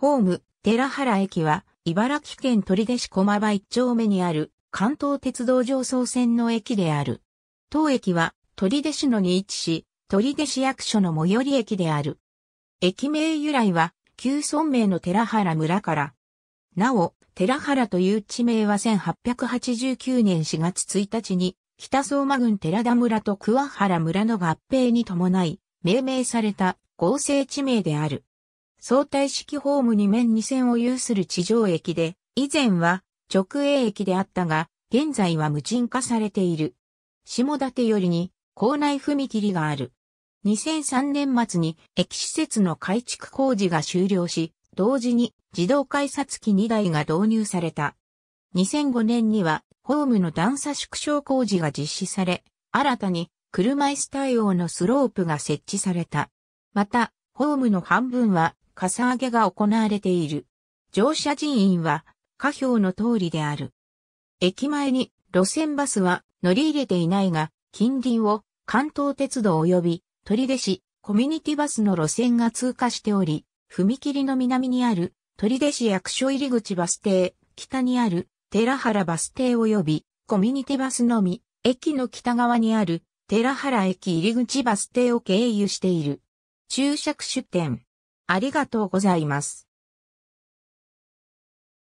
ホーム、寺原駅は、茨城県取手市駒場一丁目にある、関東鉄道上層線の駅である。当駅は、取手市のに位置し、取手市役所の最寄り駅である。駅名由来は、旧村名の寺原村から。なお、寺原という地名は1889年4月1日に、北相馬郡寺田村と桑原村の合併に伴い、命名された合成地名である。相対式ホーム2面2線を有する地上駅で、以前は直営駅であったが、現在は無人化されている。下館よりに校内踏切がある。2003年末に駅施設の改築工事が終了し、同時に自動改札機2台が導入された。2005年にはホームの段差縮小工事が実施され、新たに車椅子対応のスロープが設置された。また、ホームの半分はかさ上げが行われている。乗車人員は、下表の通りである。駅前に路線バスは乗り入れていないが、近隣を関東鉄道及び取手市コミュニティバスの路線が通過しており、踏切の南にある取手市役所入口バス停、北にある寺原バス停及びコミュニティバスのみ、駅の北側にある寺原駅入口バス停を経由している。注釈出店。ありがとうございます。